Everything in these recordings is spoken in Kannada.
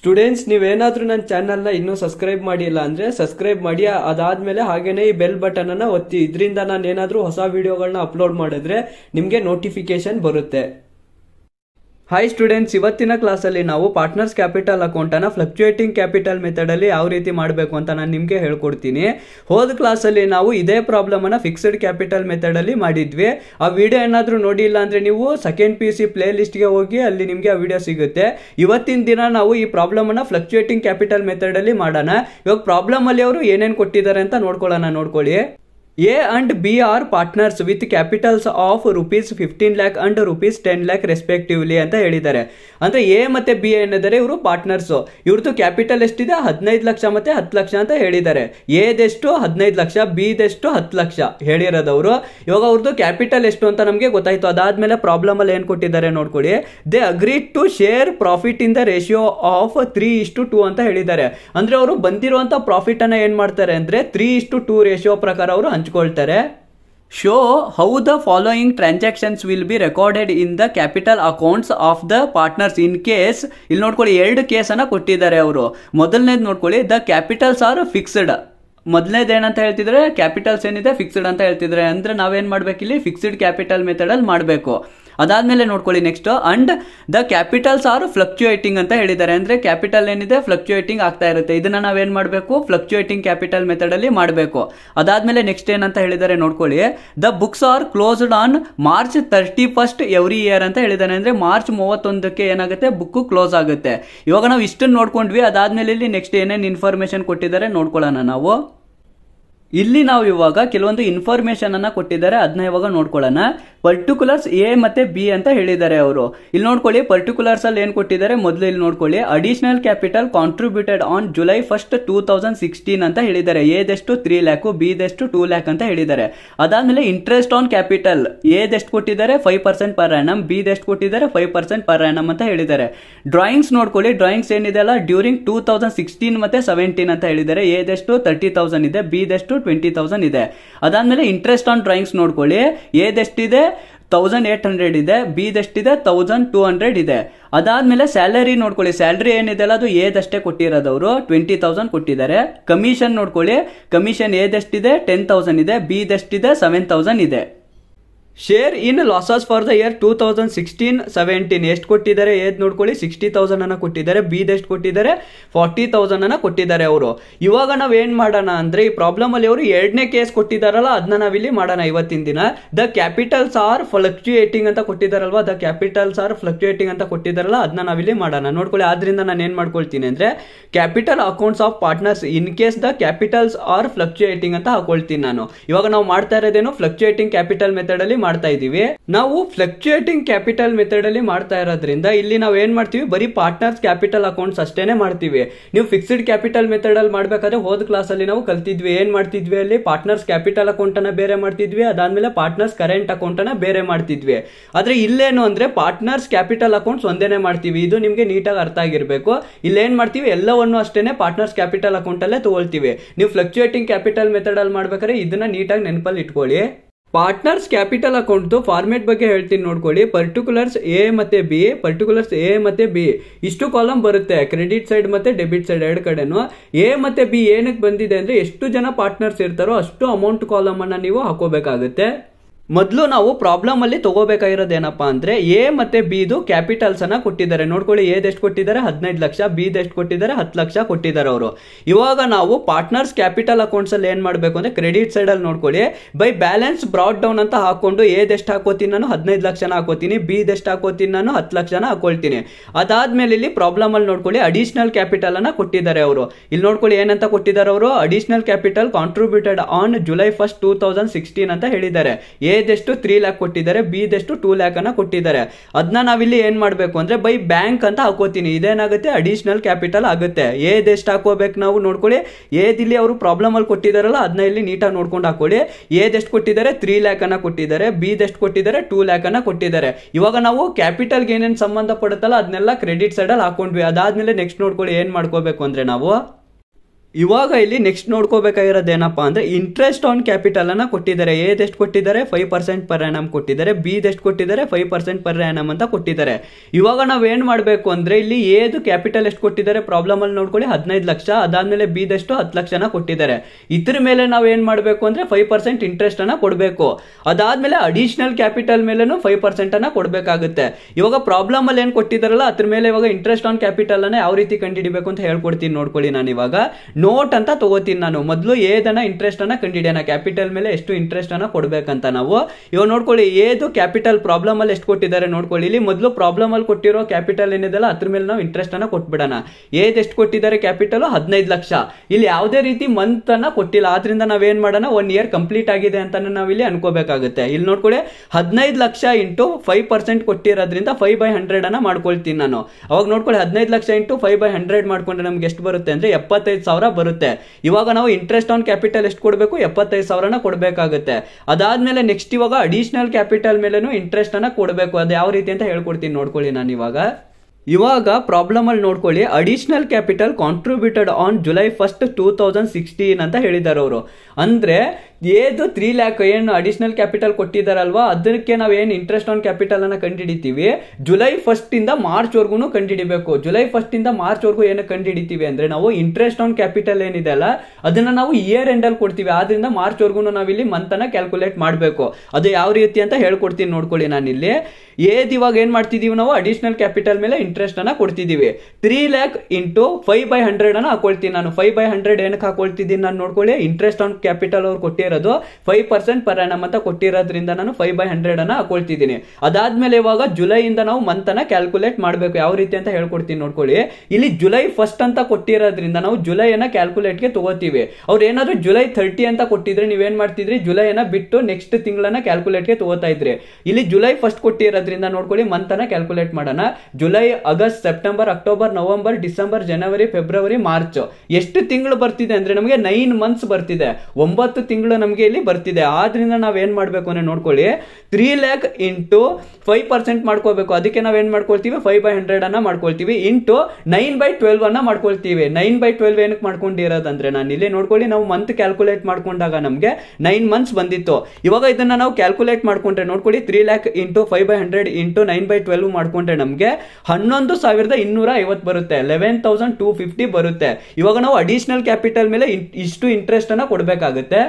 ಸ್ಟೂಡೆಂಟ್ಸ್ ನೀವೇನಾದ್ರೂ ನನ್ನ ಚಾನಲ್ನ ಇನ್ನೂ ಸಬ್ಸ್ಕ್ರೈಬ್ ಮಾಡಿಲ್ಲ ಅಂದರೆ ಸಬ್ಸ್ಕ್ರೈಬ್ ಮಾಡಿ ಅದಾದಮೇಲೆ ಹಾಗೇನೇ ಈ ಬೆಲ್ ಬಟನನ್ನು ಒತ್ತಿ ಇದರಿಂದ ನಾನು ಏನಾದರೂ ಹೊಸ ವೀಡಿಯೋಗಳನ್ನ ಅಪ್ಲೋಡ್ ಮಾಡಿದ್ರೆ ನಿಮಗೆ ನೋಟಿಫಿಕೇಶನ್ ಬರುತ್ತೆ ಹೈ ಸ್ಟೂಡೆಂಟ್ಸ್ ಇವತ್ತಿನ ಕ್ಲಾಸಲ್ಲಿ ನಾವು ಪಾರ್ಟ್ನರ್ಸ್ ಕ್ಯಾಪಿಟಲ್ ಅಕೌಂಟನ್ನು ಫ್ಲಕ್ಚುಯೇಟಿಂಗ್ ಕ್ಯಾಪಿಟಲ್ ಮೆಥಡಲ್ಲಿ ಯಾವ ರೀತಿ ಮಾಡಬೇಕು ಅಂತ ನಾನು ನಿಮಗೆ ಹೇಳ್ಕೊಡ್ತೀನಿ ಹೋದ ಕ್ಲಾಸಲ್ಲಿ ನಾವು ಇದೇ ಪ್ರಾಬ್ಲಮನ್ನು ಫಿಕ್ಸ್ಡ್ ಕ್ಯಾಪಿಟಲ್ ಮೆಥಡಲ್ಲಿ ಮಾಡಿದ್ವಿ ಆ ವಿಡಿಯೋ ಏನಾದರೂ ನೋಡಿಲ್ಲ ಅಂದರೆ ನೀವು ಸೆಕೆಂಡ್ ಪಿ ಯು ಸಿ ಪ್ಲೇ ಲಿಸ್ಟ್ಗೆ ಹೋಗಿ ಅಲ್ಲಿ ನಿಮಗೆ ಆ ವಿಡಿಯೋ ಸಿಗುತ್ತೆ ಇವತ್ತಿನ ದಿನ ನಾವು ಈ ಪ್ರಾಬ್ಲಮನ್ನು ಫ್ಲಕ್ಚುಯೇಟಿಂಗ್ ಕ್ಯಾಪಿಟಲ್ ಮೆಥಡಲ್ಲಿ ಮಾಡೋಣ ಇವಾಗ ಪ್ರಾಬ್ಲಮಲ್ಲಿ ಅವರು ಏನೇನು ಕೊಟ್ಟಿದ್ದಾರೆ ಅಂತ ನೋಡ್ಕೊಳ್ಳೋಣ ನೋಡ್ಕೊಳ್ಳಿ A and B are partners with capitals of rupees fifteen lakh and rupees ten lakh respectively ಅಂತ ಹೇಳಿದ್ದಾರೆ ಅಂದರೆ ಎ ಮತ್ತು ಬಿ ಏನಿದ್ದಾರೆ ಇವರು ಪಾರ್ಟ್ನರ್ಸು ಇವ್ರದ್ದು ಕ್ಯಾಪಿಟಲ್ ಎಷ್ಟಿದೆ ಹದಿನೈದು ಲಕ್ಷ ಮತ್ತು ಹತ್ತು ಲಕ್ಷ ಅಂತ ಹೇಳಿದ್ದಾರೆ ಎದೆಷ್ಟು ಹದಿನೈದು ಲಕ್ಷ ಬಿದೆಷ್ಟು ಹತ್ತು ಲಕ್ಷ ಅವರು ಇವಾಗ ಅವ್ರದ್ದು ಕ್ಯಾಪಿಟಲ್ ಎಷ್ಟು ಅಂತ ನಮಗೆ ಗೊತ್ತಾಯಿತು ಅದಾದಮೇಲೆ ಪ್ರಾಬ್ಲಮಲ್ಲಿ ಏನು ಕೊಟ್ಟಿದ್ದಾರೆ ನೋಡ್ಕೊಳ್ಳಿ they agreed to share profit in the ratio of three ಇಷ್ಟು ಟು ಅಂತ ಹೇಳಿದ್ದಾರೆ ಅಂದರೆ ಅವರು ಬಂದಿರುವಂಥ ಪ್ರಾಫಿಟನ್ನು ಏನು ಮಾಡ್ತಾರೆ ಅಂದರೆ ತ್ರೀ ಇಷ್ಟು ಟು ರೇಷಿಯೋ ಪ್ರಕಾರ ಅವರು ಹಂಚ್ಕೊಳ್ತಾರೆ show how the following transactions will be recorded in the capital accounts of the partners in case ಇಲ್ಲಿ ನೋಡ್ಕೊಳ್ಳಿ ಎರಡು ಕೇಸನ್ನು ಕೊಟ್ಟಿದ್ದಾರೆ ಅವರು ಮೊದಲನೇದು ನೋಡ್ಕೊಳ್ಳಿ ದ ಕ್ಯಾಪಿಟಲ್ಸ್ ಆರ್ ಫಿಕ್ಸ್ಡ್ ಮೊದಲನೇದು ಏನಂತ ಹೇಳ್ತಿದ್ರೆ ಕ್ಯಾಪಿಟಲ್ಸ್ ಏನಿದೆ ಫಿಕ್ಸ್ಡ್ ಅಂತ ಹೇಳ್ತಿದ್ರೆ ಅಂದರೆ ನಾವೇನು ಮಾಡಬೇಕಿಲ್ಲಿ ಫಿಕ್ಸ್ಡ್ ಕ್ಯಾಪಿಟಲ್ ಮೆಥಡಲ್ಲಿ ಮಾಡಬೇಕು ಅದಾದಮೇಲೆ ನೋಡ್ಕೊಳ್ಳಿ next and the capitals are fluctuating ಅಂತ ಹೇಳಿದ್ದಾರೆ ಅಂದ್ರೆ ಕ್ಯಾಪಿಟಲ್ ಏನಿದೆ ಫ್ಲಕ್ಚುಯೇಟಿಂಗ್ ಆಗ್ತಾ ಇರುತ್ತೆ ಇದನ್ನು ನಾವೇನು ಮಾಡಬೇಕು ಫ್ಲಕ್ಚುಯೇಟಿಂಗ್ ಕ್ಯಾಪಿಟಲ್ ಮೆಥಡ್ ಅಲ್ಲಿ ಮಾಡಬೇಕು ಅದಾದಮೇಲೆ ನೆಕ್ಸ್ಟ್ ಏನಂತ ಹೇಳಿದ್ದಾರೆ ನೋಡ್ಕೊಳ್ಳಿ the books are closed on March thirty first every year ಅಂತ ಹೇಳಿದ್ದಾರೆ ಅಂದ್ರೆ ಮಾರ್ಚ್ ಮೂವತ್ತೊಂದಕ್ಕೆ ಏನಾಗುತ್ತೆ ಬುಕ್ ಕ್ಲೋಸ್ ಆಗುತ್ತೆ ಇವಾಗ ನಾವು ಇಷ್ಟನ್ನು ನೋಡ್ಕೊಂಡ್ವಿ ಅದಾದಮೇಲೆ ಇಲ್ಲಿ ನೆಕ್ಸ್ಟ್ ಏನೇನು ಇನ್ಫಾರ್ಮೇಶನ್ ಕೊಟ್ಟಿದ್ದಾರೆ ನೋಡ್ಕೊಳ್ಳೋಣ ನಾವು ಇಲ್ಲಿ ನಾವು ಇವಾಗ ಕೆಲವೊಂದು ಇನ್ಫಾರ್ಮೇಶನ್ ಅನ್ನ ಕೊಟ್ಟಿದ್ದಾರೆ ಅದನ್ನ ಇವಾಗ ನೋಡ್ಕೊಳ್ಳೋಣ ಪರ್ಟಿಕ್ಯುಲರ್ಸ್ ಎ ಮತ್ತೆ ಬಿ ಅಂತ ಹೇಳಿದ್ದಾರೆ ಅವರು ಇಲ್ಲಿ ನೋಡ್ಕೊಳ್ಳಿ ಪರ್ಟಿಕ್ಯುಲರ್ಸ್ ಅಲ್ಲಿ ಏನ್ ಕೊಟ್ಟಿದ್ದಾರೆ ಮೊದಲು ಇಲ್ಲಿ ನೋಡ್ಕೊಳ್ಳಿ additional capital contributed on July first two thousand sixteen ಅಂತ ಹೇಳಿದ್ದಾರೆ ಎ ದಷ್ಟು ತ್ರೀ ಲ್ಯಾಕ್ ಬಿ ದಷ್ಟು ಟೂ ಲ್ಯಾಕ್ ಅಂತ ಹೇಳಿದ್ದಾರೆ ಅದಾದ್ಮೇಲೆ ಇಂಟ್ರೆಸ್ಟ್ ಆನ್ ಕ್ಯಾಪಿಟಲ್ ದಷ್ಟು ಕೊಟ್ಟಿದ್ದಾರೆ five percent per annum B ದೆಷ್ಟು ಕೊಟ್ಟಿದ್ದಾರೆ ಫೈವ್ ಪರ್ಸೆಂಟ್ ಪರ್ ಆ್ಯನಮ್ ಅಂತ ಹೇಳಿದ್ದಾರೆ ಡ್ರಾಯಿಂಗ್ಸ್ ನೋಡ್ಕೊಳ್ಳಿ ಡ್ರಾಯಿಂಗ್ಸ್ ಏನಿದೆ ಅಲ್ಲ ಡ್ಯೂರಿಂಗ್ ಟೂ ತೌಸಂಡ್ ಸಿಕ್ಸ್ಟೀನ್ ಮತ್ತೆ ಸೆವೆಂಟೀನ್ ಅಂತ ಹೇಳಿದ್ದಾರೆ ಎದೆಷ್ಟು ತರ್ಟಿ ತೌಸಂಡ್ ಇದೆ ಬಿ ದಷ್ಟು ಟ್ವೆಂಟಿ ತೌಸಂಡ್ ಇದೆ ಅದಾದ್ಮೇಲೆ ಇಂಟ್ರೆಸ್ಟ್ ಆನ್ ಡ್ರಾಯಿಂಗ್ಸ್ ನೋಡ್ಕೊಳ್ಳಿ ಎದೆಷ್ಟಿದೆ ತೌಸಂಡ್ ಏಟ್ ಹಂಡ್ರೆಡ್ ಇದೆ ಬಿದಷ್ಟಿದೆ ತೌಸಂಡ್ ಟೂ ಹಂಡ್ರೆಡ್ ಇದೆ ಅದಾದ್ಮೇಲೆ ಸ್ಯಾಲರಿ ನೋಡ್ಕೊಳ್ಳಿ ಸ್ಯಾಲ್ರಿ ಅಲ್ಲ ಅದು ಏದಷ್ಟೇ ಕೊಟ್ಟಿರೋದವರು ಟ್ವೆಂಟಿ ತೌಸಂಡ್ ಕೊಟ್ಟಿದ್ದಾರೆ ಕಮಿಷನ್ ನೋಡ್ಕೊಳ್ಳಿ ಕಮಿಷನ್ ಏದಷ್ಟಿದೆ ಟೆನ್ ತೌಸಂಡ್ ಇದೆ ಬಿದಷ್ಟಿದೆ ಸೆವೆನ್ ತೌಸಂಡ್ ಇದೆ share in losses for the year two thousand sixteen seventeen ಎಷ್ಟು ಕೊಟ್ಟಿದ್ದಾರೆ ಏದ್ ನೋಡ್ಕೊಳ್ಳಿ ಸಿಕ್ಸ್ಟಿ ತೌಸಂಡ್ ಅನ್ನ ಕೊಟ್ಟಿದ್ದಾರೆ ಬಿ ಎಷ್ಟು ಕೊಟ್ಟಿದ್ದಾರೆ ಫಾರ್ಟಿ ತೌಸಂಡ್ ಅನ್ನ ಕೊಟ್ಟಿದ್ದಾರೆ ಅವರು ಇವಾಗ ನಾವು ಏನು ಮಾಡೋಣ ಅಂದ್ರೆ ಈ ಪ್ರಾಬ್ಲಮ್ ಅಲ್ಲಿ ಅವರು ಎರಡನೇ ಕೇಸ್ ಕೊಟ್ಟಿದ್ದಾರಲ್ಲ ಅದನ್ನ ನಾವಿಲ್ಲಿ ಮಾಡೋಣ ಇವತ್ತಿನ ದಿನ ದ ಕ್ಯಾಪಿಟಲ್ಸ್ ಆರ್ ಫ್ಲಕ್ಚುಯೇಟಿಂಗ್ ಅಂತ ಕೊಟ್ಟಿದ್ದಾರಲ್ವಾ ದ ಕ್ಯಾಪಿಟಲ್ಸ್ ಆರ್ ಫ್ಲಕ್ಚುಯೇಟಿಂಗ್ ಅಂತ ಕೊಟ್ಟಿದ್ದಾರಲ್ಲ ಅದನ್ನ ನಾವಿಲ್ಲಿ ಮಾಡೋಣ ನೋಡ್ಕೊಳ್ಳಿ ಆದ್ರಿಂದ ನಾನು ಏನು ಮಾಡ್ಕೊಳ್ತೀನಿ ಅಂದ್ರೆ capital accounts of partners in case the capitals are fluctuating ಅಂತ ಹಾಕೊಳ್ತೀನಿ ನಾನು ಇವಾಗ ನಾವು ಮಾಡ್ತಾ ಇರೋದೇನು ಫ್ಲಕ್ಚುಯೇಟಿಂಗ್ ಕ್ಯಾಪಿಟಲ್ ಮೆಥಡ್ ಅಲ್ಲಿ ಮಾಡ್ತಾ ಇದೀವಿ ನಾವು ಫ್ಲಕ್ಚುಯೇಟಿಂಗ್ ಕ್ಯಾಪಿಟಲ್ ಮೆಥಡ್ ಅಲ್ಲಿ ಮಾಡ್ತಾ ಇರೋದ್ರಿಂದ ಇಲ್ಲಿ ನಾವು ಏನ್ ಮಾಡ್ತೀವಿ ಬರೀ ಪಾರ್ಟ್ನರ್ಸ್ ಕ್ಯಾಪಿಟಲ್ ಅಕೌಂಟ್ಸ್ ಅಷ್ಟೇನೆ ಮಾಡ್ತೀವಿ ನೀವು ಫಿಕ್ಸ್ಡ್ ಕ್ಯಾಪಿಟಲ್ ಮೆಥಡ್ ಅಲ್ಲಿ ಮಾಡ್ಬೇಕಾದ್ರೆ ಹೋದ ಕ್ಲಾಸ್ ಅಲ್ಲಿ ನಾವು ಕಲ್ತಿದ್ವಿ ಏನ್ ಮಾಡ್ತಿದ್ವಿ ಅಲ್ಲಿ ಪಾರ್ಟ್ನರ್ಸ್ ಕ್ಯಾಪಿಟಲ್ ಅಕೌಂಟ್ ಅನ್ನ ಬೇರೆ ಮಾಡ್ತಿದ್ವಿ ಅದಾದ್ಮೇಲೆ ಪಾರ್ಟ್ನರ್ಸ್ ಕರೆಂಟ್ ಅಕೌಂಟ್ ಅನ್ನ ಬೇರೆ ಮಾಡ್ತಿದ್ವಿ ಆದ್ರೆ ಇಲ್ಲೇನು ಅಂದ್ರೆ ಪಾರ್ಟ್ನರ್ಸ್ ಕ್ಯಾಪಿಟಲ್ ಅಕೌಂಟ್ಸ್ ಒಂದೇನೆ ಮಾಡ್ತೀವಿ ಇದು ನಿಮಗೆ ಆಗಿ ಅರ್ಥ ಇಲ್ಲಿ ಇಲ್ಲೇನ್ ಮಾಡ್ತೀವಿ ಎಲ್ಲವನ್ನು ಅಷ್ಟೇನೆ ಪಾರ್ಟ್ನರ್ಸ್ ಕ್ಯಾಪಿಟಲ್ ಅಕೌಂಟ್ ಅಲ್ಲೇ ತಗೊಳ್ತೀವಿ ನೀವು ಫ್ಲಕ್ಚುಯೇಟಿಂಗ್ ಕ್ಯಾಪಿಟಲ್ ಮೆಥಡ್ ಅಲ್ಲಿ ಮಾಡ್ಬೇಕಾದ್ರೆ ಇದನ್ನ ನೀಟಾಗಿ ನೆನಪಲ್ಲಿ ಇಟ್ಕೊಳ್ಳಿ ಪಾರ್ಟ್ನರ್ಸ್ ಕ್ಯಾಪಿಟಲ್ ಅಕೌಂಟ್ದು ಫಾರ್ಮೇಟ್ ಬಗ್ಗೆ ಹೇಳ್ತೀನಿ ನೋಡ್ಕೊಳ್ಳಿ ಪರ್ಟಿಕ್ಯುಲರ್ಸ್ ಎ ಮತ್ತು ಬಿ ಪರ್ಟಿಕ್ಯುಲರ್ಸ್ ಎ ಮತ್ತು ಬಿ ಇಷ್ಟು ಕಾಲಮ್ ಬರುತ್ತೆ ಕ್ರೆಡಿಟ್ ಸೈಡ್ ಮತ್ತು ಡೆಬಿಟ್ ಸೈಡ್ ಎರಡು ಕಡೆನೂ ಎ ಮತ್ತು ಬಿ ಏನಕ್ಕೆ ಬಂದಿದೆ ಅಂದರೆ ಎಷ್ಟು ಜನ ಪಾರ್ಟ್ನರ್ಸ್ ಇರ್ತಾರೋ ಅಷ್ಟು ಅಮೌಂಟ್ ಕಾಲಮನ್ನು ನೀವು ಹಾಕೋಬೇಕಾಗುತ್ತೆ ಮೊದಲು ನಾವು ಪ್ರಾಬ್ಲಮ್ ಅಲ್ಲಿ ತಗೋಬೇಕಾಗಿರೋದು ಏನಪ್ಪಾ ಅಂದ್ರೆ ಎ ಮತ್ತೆ ಬಿದು ಕ್ಯಾಪಿಟಲ್ಸ್ ಅನ್ನ ಕೊಟ್ಟಿದ್ದಾರೆ ನೋಡ್ಕೊಳ್ಳಿ ಎಷ್ಟು ಕೊಟ್ಟಿದ್ದಾರೆ ಹದಿನೈದು ಲಕ್ಷ ಬಿ ಎಷ್ಟು ಕೊಟ್ಟಿದ್ದಾರೆ ಹತ್ತು ಲಕ್ಷ ಕೊಟ್ಟಿದ್ದಾರೆ ಅವರು ಇವಾಗ ನಾವು ಪಾರ್ಟ್ನರ್ಸ್ ಕ್ಯಾಪಿಟಲ್ ಅಕೌಂಟ್ಸ್ ಅಲ್ಲಿ ಏನ್ ಮಾಡಬೇಕು ಅಂದ್ರೆ ಕ್ರೆಡಿಟ್ ಸೈಡ್ ಅಲ್ಲಿ ನೋಡ್ಕೊಳ್ಳಿ ಬೈ ಬ್ಯಾಲೆನ್ಸ್ ಬ್ರಾಡ್ ಡೌನ್ ಅಂತ ಹಾಕೊಂಡು ಎಷ್ಟು ಹಾಕೋತೀನಿ ನಾನು ಹದಿನೈದು ಲಕ್ಷ ಹಾಕೋತೀನಿ ಬಿ ಎಷ್ಟು ಹಾಕೋತೀನಿ ನಾನು ಹತ್ತು ಲಕ್ಷ ಹಾಕೊಳ್ತೀನಿ ಅದಾದ್ಮೇಲೆ ಇಲ್ಲಿ ಪ್ರಾಬ್ಲಮ್ ಅಲ್ಲಿ ನೋಡ್ಕೊಳ್ಳಿ ಅಡಿಷನಲ್ ಕ್ಯಾಪಿಟಲ್ ಅನ್ನ ಕೊಟ್ಟಿದ್ದಾರೆ ಅವರು ಇಲ್ಲಿ ನೋಡ್ಕೊಳ್ಳಿ ಏನಂತ ಕೊಟ್ಟಿದ್ದಾರೆ ಅವರು additional capital contributed on July first two thousand sixteen ಅಂತ ಹೇಳಿದ್ದಾರೆ ಎ ದಷ್ಟು ತ್ರೀ ಲ್ಯಾಕ್ ಕೊಟ್ಟಿದ್ದಾರೆ ಬಿ ದಷ್ಟು ಟೂ ಲ್ಯಾಕ್ ಅನ್ನ ಕೊಟ್ಟಿದ್ದಾರೆ ಅದನ್ನ ನಾವಿಲ್ಲಿ ಏನ್ ಮಾಡಬೇಕು ಅಂದ್ರೆ ಬೈ ಬ್ಯಾಂಕ್ ಅಂತ ಹಾಕೋತೀನಿ ಇದೇನಾಗುತ್ತೆ ಅಡಿಷನಲ್ ಕ್ಯಾಪಿಟಲ್ ಆಗುತ್ತೆ ಏದೆಷ್ಟು ಹಾಕೋಬೇಕು ನಾವು ನೋಡ್ಕೊಳ್ಳಿ ಇಲ್ಲಿ ಅವರು ಪ್ರಾಬ್ಲಮ್ ಅಲ್ಲಿ ಕೊಟ್ಟಿದಾರಲ್ಲ ಅದನ್ನ ಇಲ್ಲಿ ನೀಟಾಗಿ ನೋಡ್ಕೊಂಡು ಹಾಕೊಳ್ಳಿ ಎಷ್ಟು ಕೊಟ್ಟಿದ್ದಾರೆ ತ್ರೀ ಲ್ಯಾಕ್ ಅನ್ನ ಕೊಟ್ಟಿದ್ದಾರೆ ಬಿ ದಷ್ಟು ಕೊಟ್ಟಿದ್ದಾರೆ ಟೂ ಲ್ಯಾಕ್ ಅನ್ನ ಕೊಟ್ಟಿದ್ದಾರೆ ಇವಾಗ ನಾವು ಕ್ಯಾಪಿಟಲ್ಗೆ ಏನೇನು ಸಂಬಂಧ ಪಡುತ್ತಲ್ಲ ಅದನ್ನೆಲ್ಲ ಕ್ರೆಡಿಟ್ ಸೈಡಲ್ಲಿ ಹಾಕೊಂಡ್ವಿ ಅದಾದ್ಮೇಲೆ ನೆಕ್ಸ್ಟ್ ನೋಡ್ಕೊಳ್ಳಿ ಏನು ಮಾಡ್ಕೋಬೇಕು ಅಂದ್ರೆ ನಾವು ಇವಾಗ ಇಲ್ಲಿ ನೆಕ್ಸ್ಟ್ ನೋಡ್ಕೋಬೇಕಾಗಿರೋದು ಏನಪ್ಪಾ ಅಂದರೆ ಇಂಟ್ರೆಸ್ಟ್ ಆನ್ ಕ್ಯಾಪಿಟಲ್ ಅನ್ನು ಕೊಟ್ಟಿದ್ದಾರೆ ಎದೆಷ್ಟು ಕೊಟ್ಟಿದ್ದಾರೆ ಫೈವ್ ಪರ್ಸೆಂಟ್ ಪರ್ ಕೊಟ್ಟಿದ್ದಾರೆ ಕೊಟ್ಟಿದ್ದಾರೆ ಬಿದೆಷ್ಟು ಕೊಟ್ಟಿದ್ದಾರೆ ಫೈವ್ ಪರ್ಸೆಂಟ್ ಪರ್ ಅಂತ ಕೊಟ್ಟಿದ್ದಾರೆ ಇವಾಗ ನಾವು ಏನು ಮಾಡಬೇಕು ಅಂದರೆ ಇಲ್ಲಿ ಏದು ಕ್ಯಾಪಿಟಲ್ ಎಷ್ಟು ಕೊಟ್ಟಿದ್ದಾರೆ ಪ್ರಾಬ್ಲಮ್ ಅಲ್ಲಿ ನೋಡ್ಕೊಳ್ಳಿ ಹದಿನೈದು ಲಕ್ಷ ಅದಾದಮೇಲೆ ದಷ್ಟು ಹತ್ತು ಲಕ್ಷನ ಕೊಟ್ಟಿದ್ದಾರೆ ಇದ್ರ ಮೇಲೆ ನಾವು ಏನು ಮಾಡಬೇಕು ಅಂದರೆ ಫೈವ್ ಪರ್ಸೆಂಟ್ ಅನ್ನು ಕೊಡಬೇಕು ಅದಾದಮೇಲೆ ಅಡಿಷನಲ್ ಕ್ಯಾಪಿಟಲ್ ಮೇಲೂ ಫೈವ್ ಅನ್ನು ಕೊಡಬೇಕಾಗುತ್ತೆ ಇವಾಗ ಅಲ್ಲಿ ಏನು ಕೊಟ್ಟಿದ್ದಾರಲ್ಲ ಅದ್ರ ಮೇಲೆ ಇವಾಗ ಇಂಟ್ರೆಸ್ಟ್ ಆನ್ ಕ್ಯಾಪಿಟಲ್ ಕ್ಯಾಪಿಟಲನ್ನು ಯಾವ ರೀತಿ ಕಂಡುಹಿಡಬೇಕು ಅಂತ ಹೇಳ್ಕೊಡ್ತೀನಿ ನೋಡ್ಕೊಳ್ಳಿ ನಾನು ಇವಾಗ ನೋಟ್ ಅಂತ ತಗೋತೀನಿ ನಾನು ಮೊದಲು ಏದನ್ನ ಅನ್ನ ಕಂಡಿಡಿಯೋಣ ಕ್ಯಾಪಿಟಲ್ ಮೇಲೆ ಎಷ್ಟು ಅನ್ನ ಕೊಡಬೇಕಂತ ನಾವು ಇವಾಗ ನೋಡ್ಕೊಳ್ಳಿ ಏದು ಕ್ಯಾಪಿಟಲ್ ಪ್ರಾಬ್ಲಮ್ ಅಲ್ಲಿ ಎಷ್ಟು ಕೊಟ್ಟಿದ್ದಾರೆ ನೋಡ್ಕೊಳ್ಳಿ ಇಲ್ಲಿ ಮೊದಲು ಪ್ರಾಬ್ಲಮಲ್ಲಿ ಕೊಟ್ಟಿರೋ ಕ್ಯಾಪಿಟಲ್ ಏನಿದೆಲ್ಲ ಅದ್ರ ಮೇಲೆ ನಾವು ಅನ್ನ ಕೊಟ್ಬಿಡೋಣ ಏದ್ ಎಷ್ಟು ಕೊಟ್ಟಿದ್ದಾರೆ ಕ್ಯಾಪಿಟಲ್ ಹದಿನೈದು ಲಕ್ಷ ಇಲ್ಲಿ ಯಾವುದೇ ರೀತಿ ಮಂತ್ ಅನ್ನ ಕೊಟ್ಟಿಲ್ಲ ಆದ್ರಿಂದ ನಾವೇನ್ ಮಾಡೋಣ ಒನ್ ಇಯರ್ ಕಂಪ್ಲೀಟ್ ಆಗಿದೆ ನಾವು ಇಲ್ಲಿ ಅನ್ಕೋಬೇಕಾಗುತ್ತೆ ಇಲ್ಲಿ ನೋಡ್ಕೊಳ್ಳಿ ಹದಿನೈದು ಲಕ್ಷ ಇಂಟು ಫೈವ್ ಪರ್ಸೆಂಟ್ ಕೊಟ್ಟಿರೋದ್ರಿಂದ ಫೈವ್ ಬೈ ಅನ್ನ ಮಾಡ್ಕೊಳ್ತೀನಿ ನಾನು ಅವಾಗ ನೋಡ್ಕೊಳ್ಳಿ ಹದಿನೈದು lakh into five by hundred ಮಾಡ್ಕೊಂಡ್ರೆ ನಮ್ಗೆ ಎಷ್ಟು ಬರುತ್ತೆ ಅಂದ್ರೆ ಎಪ್ಪತ್ತೈದು ಸಾವಿರ ಬರುತ್ತೆ ಇವಾಗ ನಾವು ಇಂಟ್ರೆಸ್ಟ್ ಆನ್ ಕ್ಯಾಪಿಟಲ್ ಎಷ್ಟು ಕೊಡಬೇಕು ಎಪ್ಪತ್ತೈದು ಸಾವಿರನ ಕೊಡಬೇಕಾಗುತ್ತೆ ಅದಾದ್ಮೇಲೆ ನೆಕ್ಸ್ಟ್ ಇವಾಗ ಅಡಿಷನಲ್ ಕ್ಯಾಪಿಟಲ್ ಮೇಲೆ ಇಂಟ್ರೆಸ್ಟ್ ಅನ್ನ ಕೊಡಬೇಕು ಅದು ಯಾವ ರೀತಿ ಅಂತ ಹೇಳ್ಕೊಡ್ತೀನಿ ನೋಡ್ಕೊಳ್ಳಿ ನಾನು ಇವಾಗ ಇವಾಗ ಪ್ರಾಬ್ಲಮ್ ಅಲ್ಲಿ ನೋಡ್ಕೊಳ್ಳಿ additional capital contributed on July first two thousand sixteen ಅಂತ ಹೇಳಿದ್ದಾರೆ ಅವರು ಅಂದ್ರೆ ಏದು ತ್ರೀ ಲ್ಯಾಕ್ ಏನು ಅಡಿಷನಲ್ ಕ್ಯಾಪಿಟಲ್ ಕೊಟ್ಟಿದ್ದಾರಲ್ವಾ ಅದಕ್ಕೆ ನಾವು ಏನು ಇಂಟ್ರೆಸ್ಟ್ ಆನ್ ಕ್ಯಾಪಿಟಲ್ ಅನ್ನ ಕಂಡುಹಿಡಿತೀವಿ ಜುಲೈ ಫಸ್ಟ್ ಇಂದ ಮಾರ್ಚ್ ವರ್ಗು ಕಂಡುಹಿಡಿಬೇಕು ಜುಲೈ ಫಸ್ಟ್ ಇಂದ ಮಾರ್ಚ್ ವರ್ಗೂ ಏನು ಕಂಡುಹಿಡಿತೀವಿ ಅಂದ್ರೆ ನಾವು ಇಂಟ್ರೆಸ್ಟ್ ಆನ್ ಕ್ಯಾಪಿಟಲ್ ಏನಿದೆ ಅಲ್ಲ ಅದನ್ನ ನಾವು ಇಯರ್ ಎಂಡ್ ಅಲ್ಲಿ ಕೊಡ್ತೀವಿ ಆದ್ರಿಂದ ಮಾರ್ಚ್ ವರ್ಗು ನಾವಿಲ್ಲಿ ಮಂತ್ ಅನ್ನ ಕ್ಯಾಲ್ಕುಲೇಟ್ ಮಾಡಬೇಕು ಅದು ಯಾವ ರೀತಿ ಅಂತ ಹೇಳ್ಕೊಡ್ತೀನಿ ನೋಡ್ಕೊಳ್ಳಿ ಇಲ್ಲಿ ಏದ್ ಇವಾಗ ಏನ್ ಮಾಡ್ತಿದೀವಿ ನಾವು ಅಡಿಷನಲ್ ಕ್ಯಾಪಿಟಲ್ ಮೇಲೆ ಇಂಟ್ರೆಸ್ಟ್ ಅನ್ನ ಕೊಡ್ತಿದೀವಿ three lakh into five by hundred ಅನ್ನ ಹಾಕೊಳ್ತೀನಿ ನಾನು ಫೈವ್ ಬೈ ಹಂಡ್ರೆಡ್ ಏನಕ್ಕೆ ಹಾಕೊಳ್ತಿದ್ದೀನಿ ನಾನು ನೋಡ್ಕೊಳ್ಳಿ ಇಂಟ್ರೆಸ್ಟ್ ಆನ್ ಕ್ಯಾಪಿಟಲ್ ಅವ್ರು ಕೊಟ್ಟಿರೋ ಇರೋದು ಫೈವ್ ಪರ್ಸೆಂಟ್ ಪರ್ ಅಂತ ಕೊಟ್ಟಿರೋದ್ರಿಂದ ನಾನು ಫೈವ್ ಬೈ ಹಂಡ್ರೆಡ್ ಅನ್ನ ಕೊಳ್ತಿದ್ದೀನಿ ಅದಾದ್ಮೇಲೆ ಇವಾಗ ಜುಲೈ ಇಂದ ನಾವು ಮಂತ್ ಅನ್ನ ಕ್ಯಾಲ್ಕುಲೇಟ್ ಮಾಡಬೇಕು ಯಾವ ರೀತಿ ಅಂತ ಹೇಳ್ಕೊಡ್ತೀನಿ ನೋಡ್ಕೊಳ್ಳಿ ಇಲ್ಲಿ ಜುಲೈ ಫಸ್ಟ್ ಅಂತ ಕೊಟ್ಟಿರೋದ್ರಿಂದ ನಾವು ಜುಲೈನ ಕ್ಯಾಲ್ಕುಲೇಟ್ಗೆ ತಗೋತೀವಿ ಅವ್ರು ಏನಾದ್ರು ಜುಲೈ ಥರ್ಟಿ ಅಂತ ಕೊಟ್ಟಿದ್ರೆ ಏನ್ ಮಾಡ್ತಿದ್ರಿ ಜುಲೈನ ಬಿಟ್ಟು ನೆಕ್ಸ್ಟ್ ತಿಂಗಳನ್ನ ಕ್ಯಾಲ್ಕುಲೇಟ್ಗೆ ತಗೋತಾ ಇದ್ರಿ ಇಲ್ಲಿ ಜುಲೈ ಫಸ್ಟ್ ಕೊಟ್ಟಿರೋದ್ರಿಂದ ನೋಡ್ಕೊಳ್ಳಿ ಮಂತ್ ಅನ್ನ ಕ್ಯಾಲ್ಕುಲೇಟ್ ಮಾಡೋಣ July August September October November December ಜನವರಿ ಫೆಬ್ರವರಿ ಮಾರ್ಚ್ ಎಷ್ಟು ತಿಂಗಳು ಬರ್ತಿದೆ ಅಂದ್ರೆ ನಮಗೆ ನೈನ್ ಮಂತ್ಸ್ ಬರ್ತಿದೆ ಒಂಬತ್ತು ತಿಂಗಳು ನಮಗೆ ಇಲ್ಲಿ ಬರ್ತಿದೆ ಆದ್ರಿಂದ ನಾವು ಏನು ಮಾಡಬೇಕು ಅಂದ್ರೆ ನೋಡ್ಕೊಳ್ಳಿ three lakh into five percent ಮಾಡ್ಕೋಬೇಕು ಅದಕ್ಕೆ ನಾವು ಏನು ಮಾಡ್ಕೊಳ್ತೀವಿ ಫೈವ್ ಬೈ ಹಂಡ್ರೆಡ್ ಅನ್ನು ಮಾಡ್ಕೊಳ್ತೀವಿ ಇಂಟು ನೈನ್ ಬೈ ಟ್ವೆಲ್ವ್ ಅನ್ನ ಮಾಡ್ಕೊಳ್ತೀವಿ ನೈನ್ ಬೈ ಟ್ವೆಲ್ವ್ ಏನಕ್ಕೆ ಮಾಡ್ಕೊಂಡಿರೋದಂದ್ರೆ ನಾನು ಇಲ್ಲೇ ನೋಡ್ಕೊಳ್ಳಿ ನಾವು ಮಂತ್ ಕ್ಯಾಲ್ಕುಲೇಟ್ ಮಾಡ್ಕೊಂಡಾಗ ನಮಗೆ ನೈನ್ ಮಂತ್ಸ್ ಬಂದಿತ್ತು ಇವಾಗ ಇದನ್ನ ನಾವು ಕ್ಯಾಲ್ಕುಲೇಟ್ ಮಾಡ್ಕೊಂಡ್ರೆ ನೋಡ್ಕೊಳ್ಳಿ three lakh into five by hundred into nine by twelve ಮಾಡ್ಕೊಂಡ್ರೆ ನಮಗೆ ಹನ್ನೊಂದು ಸಾವಿರದ ಇನ್ನೂರ ಐವತ್ತು ಬರುತ್ತೆ ಲೆವೆನ್ ತೌಸಂಡ್ ಟೂ ಫಿಫ್ಟಿ ಬರುತ್ತೆ ಇವಾಗ ನಾವು ಅಡಿಷನಲ್ ಕ್ಯಾಪಿಟಲ್ ಮೇಲೆ ಇಷ್ಟು ಇಂಟ್ರೆಸ್ಟನ್ನು ಕೊಡಬೇಕಾಗುತ್ತೆ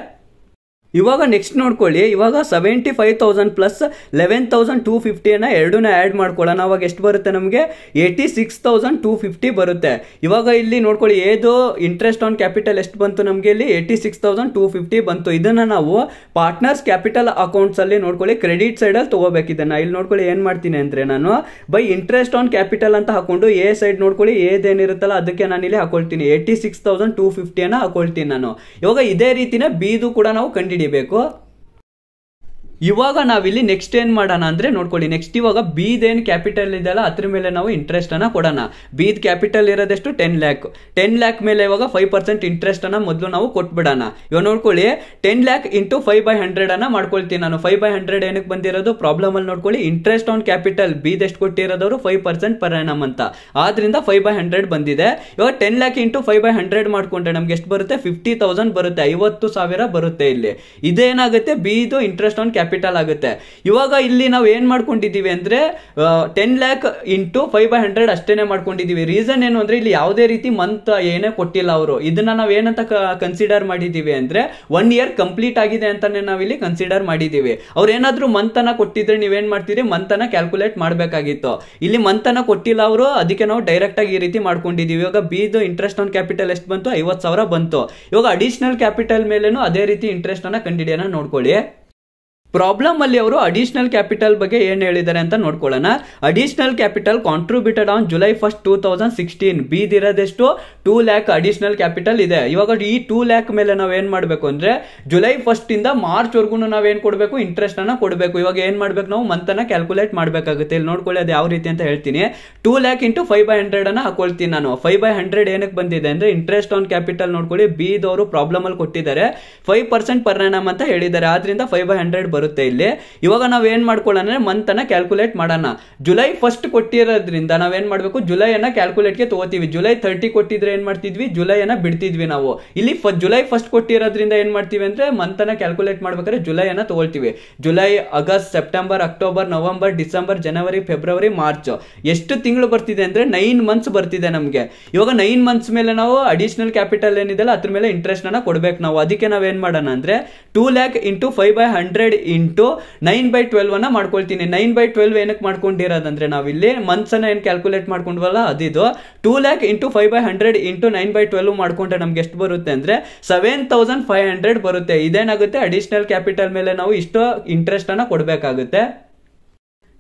ಇವಾಗ ನೆಕ್ಸ್ಟ್ ನೋಡ್ಕೊಳ್ಳಿ ಇವಾಗ seventy five thousand plus eleven thousand two ಫಿಫ್ಟಿಯನ್ನು ಎರಡನ್ನ ಆ್ಯಡ್ ಮಾಡ್ಕೊಳ್ಳೋಣ ಅವಾಗ ಎಷ್ಟು ಬರುತ್ತೆ ನಮಗೆ eighty six thousand two fifty ಬರುತ್ತೆ ಇವಾಗ ಇಲ್ಲಿ ನೋಡ್ಕೊಳ್ಳಿ ಏದು ಇಂಟ್ರೆಸ್ಟ್ ಆನ್ ಕ್ಯಾಪಿಟಲ್ ಎಷ್ಟು ಬಂತು ನಮಗೆ ಇಲ್ಲಿ eighty six thousand two fifty ಬಂತು ಇದನ್ನು ನಾವು ಪಾರ್ಟ್ನರ್ಸ್ ಕ್ಯಾಪಿಟಲ್ ಅಕೌಂಟ್ಸಲ್ಲಿ ನೋಡ್ಕೊಳ್ಳಿ ಕ್ರೆಡಿಟ್ ಸೈಡಲ್ಲಿ ತೊಗೋಬೇಕಿದ್ದಾನೆ ಇಲ್ಲಿ ನೋಡ್ಕೊಳ್ಳಿ ಏನು ಮಾಡ್ತೀನಿ ಅಂದರೆ ನಾನು ಬೈ ಇಂಟ್ರೆಸ್ಟ್ ಆನ್ ಕ್ಯಾಪಿಟಲ್ ಅಂತ ಹಾಕೊಂಡು ಎ ಸೈಡ್ ನೋಡ್ಕೊಳ್ಳಿ ಏದೇನಿರುತ್ತಲ್ಲ ಅದಕ್ಕೆ ನಾನು ಇಲ್ಲಿ ಹಾಕೊಳ್ತೀನಿ ಏಯ್ಟಿ ಸಿಕ್ಸ್ ತೌಸಂಡ್ ಟೂ ಫಿಫ್ಟಿಯನ್ನು ಹಾಕೊಳ್ತೀನಿ ನಾನು ಇವಾಗ ಇದೇ ರೀತಿನ ಬೀದು ಕೂಡ ನಾವು ಕಂಡಿಡಿ ಹಿಡಿಬೇಕು ಇವಾಗ ನಾವಿಲ್ಲಿ ನೆಕ್ಸ್ಟ್ ಏನ್ ಮಾಡೋಣ ಅಂದ್ರೆ ನೋಡ್ಕೊಳ್ಳಿ ನೆಕ್ಸ್ಟ್ ಇವಾಗ ಬೀದೇನು ಕ್ಯಾಪಿಟಲ್ ಇದೆಯಲ್ಲ ಅದ್ರ ಮೇಲೆ ನಾವು ಅನ್ನ ಕೊಡೋಣ ಬೀದ್ ಕ್ಯಾಪಿಟಲ್ ಇರೋದಷ್ಟು ಟೆನ್ ಲ್ಯಾಕ್ ಟೆನ್ ಲ್ಯಾಕ್ ಮೇಲೆ ಇವಾಗ ಫೈವ್ ಪರ್ಸೆಂಟ್ ಅನ್ನ ಮೊದಲು ನಾವು ಕೊಟ್ಬಿಡೋಣ ಇವಾಗ ನೋಡ್ಕೊಳ್ಳಿ ten lakh into five by hundred ಅನ್ನ ಮಾಡ್ಕೊಳ್ತೀನಿ ನಾನು ಫೈವ್ ಬೈ ಹಂಡ್ರೆಡ್ ಏನಕ್ಕೆ ಬಂದಿರೋದು ಪ್ರಾಬ್ಲಮ್ ಅಲ್ಲಿ ನೋಡ್ಕೊಳ್ಳಿ ಇಂಟ್ರೆಸ್ಟ್ ಆನ್ ಕ್ಯಾಪಿಟಲ್ ಬೀದ್ ಎಷ್ಟು ಕೊಟ್ಟಿರೋದವರು ಫೈವ್ ಪರ್ಸೆಂಟ್ ಪರಿಣಾಮ ಅಂತ ಆದ್ರಿಂದ ಫೈವ್ ಬೈ ಹಂಡ್ರೆಡ್ ಬಂದಿದೆ ಇವಾಗ ten lakh into five by hundred ಮಾಡ್ಕೊಂಡ್ರೆ ನಮ್ಗೆ ಎಷ್ಟು ಬರುತ್ತೆ ಫಿಫ್ಟಿ ತೌಸಂಡ್ ಬರುತ್ತೆ ಐವತ್ತು ಸಾವಿರ ಬರುತ್ತೆ ಇಲ್ಲಿ ಇದೇನಾಗುತ್ತೆ ಬೀದು ಇಂಟ್ರೆಸ್ಟ್ ಆನ್ ಕ್ಯಾಪಿಟಲ್ ಕ್ಯಾಪಿಟಲ್ ಆಗುತ್ತೆ ಇವಾಗ ಇಲ್ಲಿ ನಾವು ಏನ್ ಮಾಡ್ಕೊಂಡಿದ್ದೀವಿ ಅಂದ್ರೆ ten lakh into five by hundred ಅಷ್ಟೇನೆ ಮಾಡ್ಕೊಂಡಿದ್ದೀವಿ ರೀಸನ್ ಏನು ಅಂದ್ರೆ ಇಲ್ಲಿ ಯಾವುದೇ ರೀತಿ ಮಂತ್ ಏನೇ ಕೊಟ್ಟಿಲ್ಲ ಅವರು ಇದನ್ನ ನಾವು ಏನಂತ ಕನ್ಸಿಡರ್ ಮಾಡಿದ್ದೀವಿ ಅಂದ್ರೆ ಒನ್ ಇಯರ್ ಕಂಪ್ಲೀಟ್ ಆಗಿದೆ ಅಂತಾನೆ ನಾವಿಲ್ಲಿ ಕನ್ಸಿಡರ್ ಮಾಡಿದ್ದೀವಿ ಅವ್ರು ಏನಾದರೂ ಮಂತನ ಕೊಟ್ಟಿದ್ರೆ ನೀವೇನ್ ಮಾಡ್ತೀರಿ ಮಂತನ ಕ್ಯಾಲ್ಕುಲೇಟ್ ಮಾಡ್ಬೇಕಾಗಿತ್ತು ಇಲ್ಲಿ ಅನ್ನ ಕೊಟ್ಟಿಲ್ಲ ಅವರು ಅದಕ್ಕೆ ನಾವು ಡೈರೆಕ್ಟ್ ಆಗಿ ಈ ರೀತಿ ಮಾಡ್ಕೊಂಡಿದ್ದೀವಿ ಇವಾಗ ಬಿದು ಇಂಟ್ರೆಸ್ಟ್ ಆನ್ ಕ್ಯಾಪಿಟಲ್ ಎಷ್ಟು ಬಂತು ಐವತ್ತು ಸಾವಿರ ಬಂತು ಇವಾಗ ಅಡಿಷನಲ್ ಕ್ಯಾಪಿಟಲ್ ಮೇಲೆ ಅದೇ ರೀತಿ ಅನ್ನ ಕಂಡಿಡಿಯನ್ನ ನೋಡ್ಕೊಳ್ಳಿ ಪ್ರಾಬ್ಲಮ್ ಅಲ್ಲಿ ಅವರು ಅಡಿಷನಲ್ ಕ್ಯಾಪಿಟಲ್ ಬಗ್ಗೆ ಏನು ಹೇಳಿದ್ದಾರೆ ಅಂತ ನೋಡ್ಕೊಳ್ಳೋಣ additional capital contributed on July first two thousand sixteen ಬೀದಿರೋದೆಷ್ಟು ಟೂ ಲ್ಯಾಕ್ ಅಡಿಷನಲ್ ಕ್ಯಾಪಿಟಲ್ ಇದೆ ಇವಾಗ ಈ ಟೂ ಲ್ಯಾಕ್ ಮೇಲೆ ನಾವು ಏನ್ ಮಾಡಬೇಕು ಅಂದ್ರೆ ಜುಲೈ ಫಸ್ಟ್ ಇಂದ ಮಾರ್ಚ್ ನಾವು ನಾವೇನ್ ಕೊಡಬೇಕು ಇಂಟ್ರೆಸ್ಟ್ ಅನ್ನ ಕೊಡಬೇಕು ಇವಾಗ ಏನ್ ಮಾಡ್ಬೇಕು ನಾವು ಮಂತ್ ಅನ್ನ ಕ್ಯಾಲ್ಕುಲೇಟ್ ಮಾಡಬೇಕಾಗುತ್ತೆ ಇಲ್ಲಿ ನೋಡ್ಕೊಳ್ಳಿ ಅದು ಯಾವ ರೀತಿ ಅಂತ ಹೇಳ್ತೀನಿ two lakh into five by hundred ಅನ್ನ ಹಾಕೊಳ್ತೀನಿ ನಾನು ಫೈವ್ ಬೈ ಹಂಡ್ರೆಡ್ ಏನಕ್ಕೆ ಬಂದಿದೆ ಅಂದ್ರೆ ಇಂಟ್ರೆಸ್ಟ್ ಆನ್ ಕ್ಯಾಪಿಟಲ್ ನೋಡ್ಕೊಳ್ಳಿ ಪ್ರಾಬ್ಲಮ್ ಅಲ್ಲಿ ಕೊಟ್ಟಿದ್ದಾರೆ ಫೈವ್ ಪರ್ಸೆಂಟ್ ಪರಿಣಾಮ ಅಂತ ಹೇಳಿದ್ದಾರೆ ಆದ್ರಿಂದ ಫೈವ್ ಬೈ ಹಂಡ್ರೆಡ್ ಬರುತ್ತೆ ಇಲ್ಲಿ ಇವಾಗ ನಾವು ಏನ್ ಮಾಡ್ಕೊಳ್ಳೋಣ ಮಂತ್ ಅನ್ನ ಕ್ಯಾಲ್ಕುಲೇಟ್ ಮಾಡೋಣ ಜುಲೈ ಫಸ್ಟ್ ಕೊಟ್ಟಿರೋದ್ರಿಂದ ನಾವ್ ಏನ್ ಜುಲೈ ಮಾಡಬೇಕು ಕ್ಯಾಲ್ಕುಲೇಟ್ ಗೆ ತಗೋತೀವಿ ಜುಲೈ ತರ್ಟಿ ಕೊಟ್ಟಿದ್ರೆ ಏನ್ ಮಾಡ್ತಿದ್ವಿ ಜುಲೈನ ಬಿಡ್ತಿದ್ವಿ ನಾವು ಇಲ್ಲಿ ಜುಲೈ ಫಸ್ಟ್ ಕೊಟ್ಟಿರೋದ್ರಿಂದ ಏನ್ ಮಾಡ್ತೀವಿ ಮಂತ್ ಅನ್ನ ಕ್ಯಾಲ್ಕುಲೇಟ್ ಮಾಡ್ಬೇಕಾದ್ರೆ ಜುಲೈನ ತಗೊಳ್ತೀವಿ July August September October November December ಜನವರಿ ಫೆಬ್ರವರಿ ಮಾರ್ಚ್ ಎಷ್ಟು ತಿಂಗಳು ಬರ್ತಿದೆ ಅಂದ್ರೆ ನೈನ್ ಮಂತ್ಸ್ ಬರ್ತಿದೆ ನಮಗೆ ಇವಾಗ ನೈನ್ ಮಂತ್ಸ್ ಮೇಲೆ ನಾವು ಅಡಿಷನಲ್ ಕ್ಯಾಪಿಟಲ್ ಏನಿದೆಲ್ಲ ಅದ್ರ ಮೇಲೆ ಇಂಟ್ರೆಸ್ಟ್ ಅನ್ನ ಕೊಡಬೇಕು ನಾವು ಅದಕ್ಕೆ ಏನ್ ಮಾಡೋಣ ಅಂದ್ರೆ two lakh into five by hundred into nine by ಅನ್ನ ಮಾಡ್ಕೊಳ್ತೀನಿ ನೈನ್ ಬೈ ಟ್ವೆಲ್ವ್ ಏನಕ್ಕೆ ಮಾಡ್ಕೊಂಡಿರೋದಂದ್ರೆ ನಾವಿಲ್ಲಿ ಮಂತ್ಸನ್ನ ಏನ್ ಕ್ಯಾಲ್ಕುಲೇಟ್ ಮಾಡ್ಕೊಂಡ್ವಲ್ಲ ಅದಿದು two lakh into five by hundred into nine by twelve ಮಾಡ್ಕೊಂಡ್ರೆ ನಮ್ಗೆ ಎಷ್ಟು ಬರುತ್ತೆ ಅಂದ್ರೆ ಸೆವೆನ್ ತೌಸಂಡ್ ಫೈವ್ ಹಂಡ್ರೆಡ್ ಬರುತ್ತೆ ಇದೇನಾಗುತ್ತೆ ಅಡಿಷನಲ್ ಕ್ಯಾಪಿಟಲ್ ಮೇಲೆ ನಾವು ಇಷ್ಟು ಅನ್ನ ಕೊಡಬೇಕಾಗುತ್ತೆ